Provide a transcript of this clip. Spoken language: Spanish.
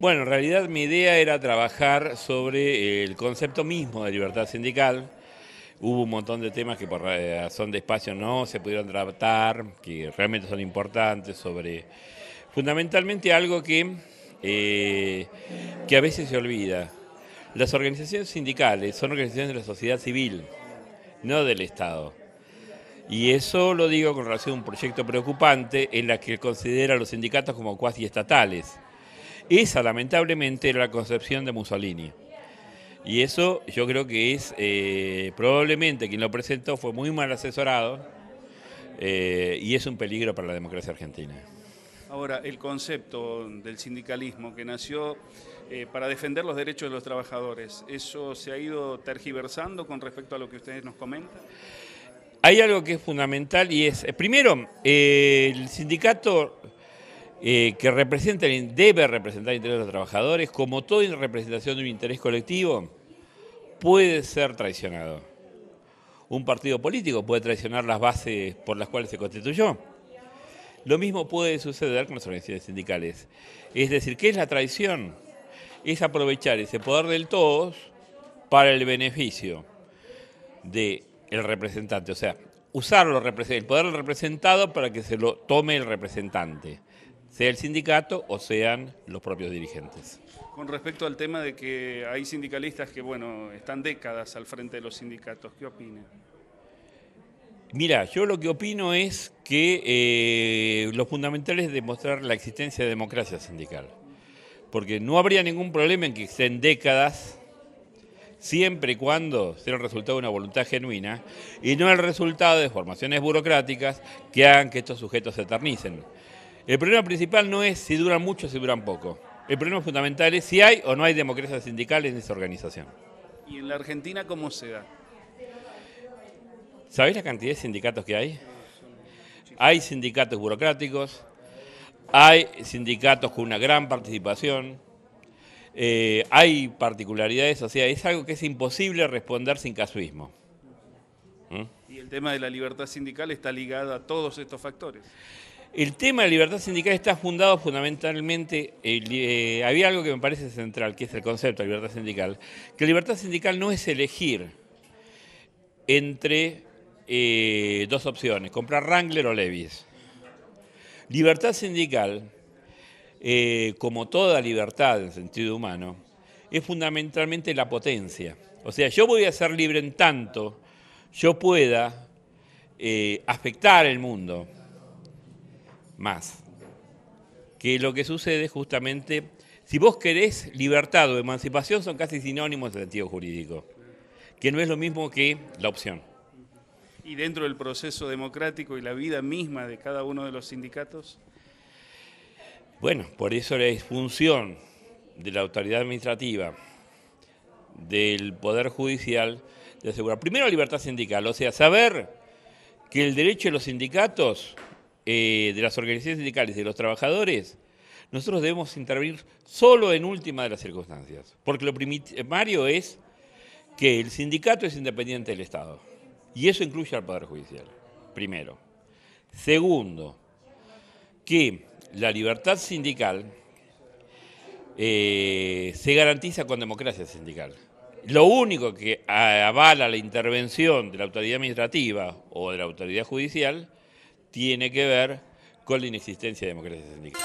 Bueno, en realidad mi idea era trabajar sobre el concepto mismo de libertad sindical. Hubo un montón de temas que por razón eh, de espacio no se pudieron tratar, que realmente son importantes, sobre fundamentalmente algo que, eh, que a veces se olvida. Las organizaciones sindicales son organizaciones de la sociedad civil, no del Estado. Y eso lo digo con relación a un proyecto preocupante en la que considera a los sindicatos como cuasi estatales. Esa, lamentablemente, era la concepción de Mussolini. Y eso yo creo que es, eh, probablemente quien lo presentó fue muy mal asesorado eh, y es un peligro para la democracia argentina. Ahora, el concepto del sindicalismo que nació eh, para defender los derechos de los trabajadores, ¿eso se ha ido tergiversando con respecto a lo que ustedes nos comentan? Hay algo que es fundamental y es, primero, el sindicato eh, que representa, debe representar el interés de los trabajadores, como toda representación de un interés colectivo, puede ser traicionado. Un partido político puede traicionar las bases por las cuales se constituyó. Lo mismo puede suceder con las organizaciones sindicales. Es decir, ¿qué es la traición? Es aprovechar ese poder del todos para el beneficio del representante, o sea, usar el poder del representado para que se lo tome el representante sea el sindicato o sean los propios dirigentes. Con respecto al tema de que hay sindicalistas que, bueno, están décadas al frente de los sindicatos, ¿qué opina? Mira, yo lo que opino es que eh, lo fundamental es demostrar la existencia de democracia sindical, porque no habría ningún problema en que estén décadas siempre y cuando sea el resultado de una voluntad genuina y no el resultado de formaciones burocráticas que hagan que estos sujetos se eternicen. El problema principal no es si duran mucho o si duran poco. El problema fundamental es si hay o no hay democracia sindical en esa organización. ¿Y en la Argentina cómo se da? ¿Sabéis la cantidad de sindicatos que hay? Hay sindicatos burocráticos, hay sindicatos con una gran participación, eh, hay particularidades, o sea, es algo que es imposible responder sin casuismo. ¿Mm? Y el tema de la libertad sindical está ligado a todos estos factores. El tema de la libertad sindical está fundado fundamentalmente, eh, había algo que me parece central, que es el concepto de libertad sindical, que libertad sindical no es elegir entre eh, dos opciones, comprar Wrangler o Levis. Libertad sindical, eh, como toda libertad en sentido humano, es fundamentalmente la potencia. O sea, yo voy a ser libre en tanto yo pueda afectar el mundo más. Que lo que sucede justamente, si vos querés libertad o emancipación son casi sinónimos de sentido jurídico, que no es lo mismo que la opción. ¿Y dentro del proceso democrático y la vida misma de cada uno de los sindicatos? Bueno, por eso la disfunción de la autoridad administrativa, del Poder Judicial, de asegurar primero la libertad sindical, o sea, saber que el derecho de los sindicatos eh, de las organizaciones sindicales de los trabajadores, nosotros debemos intervenir solo en última de las circunstancias, porque lo primario es que el sindicato es independiente del Estado, y eso incluye al Poder Judicial, primero. Segundo, que la libertad sindical eh, se garantiza con democracia sindical. Lo único que avala la intervención de la autoridad administrativa o de la autoridad judicial tiene que ver con la inexistencia de democracia sindical.